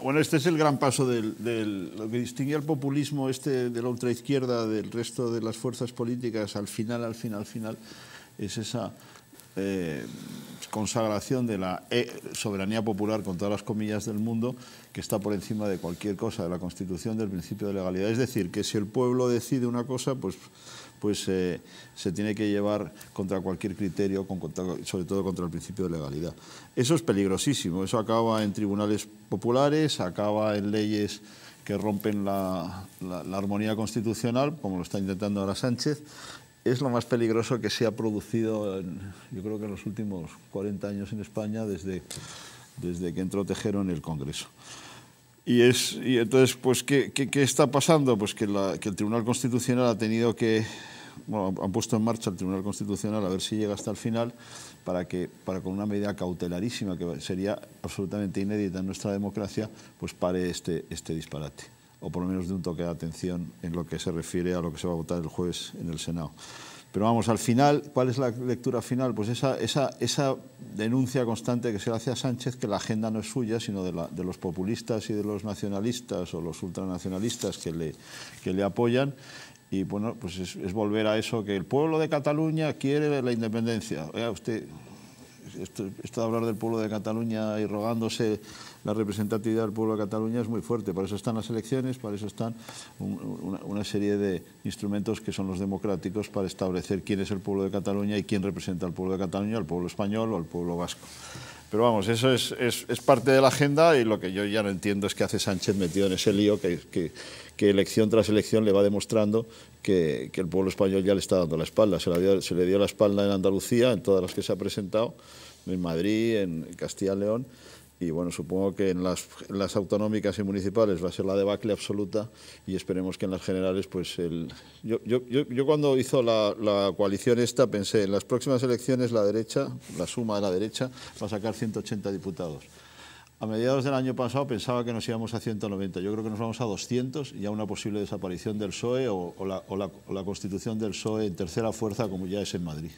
bueno, este es el gran paso de lo que distingue al populismo este de la ultraizquierda del resto de las fuerzas políticas al final, al final, al final, es esa eh, consagración de la eh, soberanía popular con todas las comillas del mundo, que está por encima de cualquier cosa, de la Constitución, del principio de legalidad. Es decir, que si el pueblo decide una cosa, pues, pues eh, se tiene que llevar contra cualquier criterio, sobre todo contra el principio de legalidad. Eso es peligrosísimo, eso acaba en tribunales populares, acaba en leyes que rompen la armonía constitucional, como lo está intentando ahora Sánchez, es lo más peligroso que se ha producido, yo creo que en los últimos 40 años en España, desde, desde que entró Tejero en el Congreso. Y, es, y entonces, pues, ¿qué, está pasando? Pues que, el Tribunal Constitucional ha tenido que... Bueno, han puesto en marcha el Tribunal Constitucional a ver si llega hasta el final para que, para con una medida cautelarísima que sería absolutamente inédita en nuestra democracia, pues pare este, este disparate o por lo menos de un toque de atención en lo que se refiere a lo que se va a votar el jueves en el Senado. Pero vamos, al final, ¿cuál es la lectura final? Pues esa, esa, esa denuncia constante que se le hace a Sánchez, que la agenda no es suya, sino de, la, de los populistas y de los nacionalistas o los ultranacionalistas que le, que le apoyan, y bueno, pues es, volver a eso que el pueblo de Cataluña quiere la independencia. usted, esto, de hablar del pueblo de Cataluña y rogándose la representatividad del pueblo de Cataluña es muy fuerte. Para eso están las elecciones, para eso están una, serie de instrumentos que son los democráticos para establecer quién es el pueblo de Cataluña y quién representa al pueblo de Cataluña, al pueblo español o al pueblo vasco. Pero vamos, eso es, parte de la agenda y lo que yo ya no entiendo es que hace Sánchez metido en ese lío que, que, elección tras elección le va demostrando que, el pueblo español ya le está dando la espalda. Se, dio, se le dio la espalda en Andalucía, en todas las que se ha presentado, en Madrid, en Castilla y León y bueno, supongo que en las, autonómicas y municipales va a ser la debacle absoluta y esperemos que en las generales, pues el... Yo, cuando hizo la, coalición esta pensé, en las próximas elecciones la derecha, la suma de la derecha, va a sacar 180 diputados. A mediados del año pasado pensaba que nos íbamos a 190, yo creo que nos vamos a 200 y a una posible desaparición del PSOE o, la, o la constitución del PSOE en tercera fuerza como ya es en Madrid.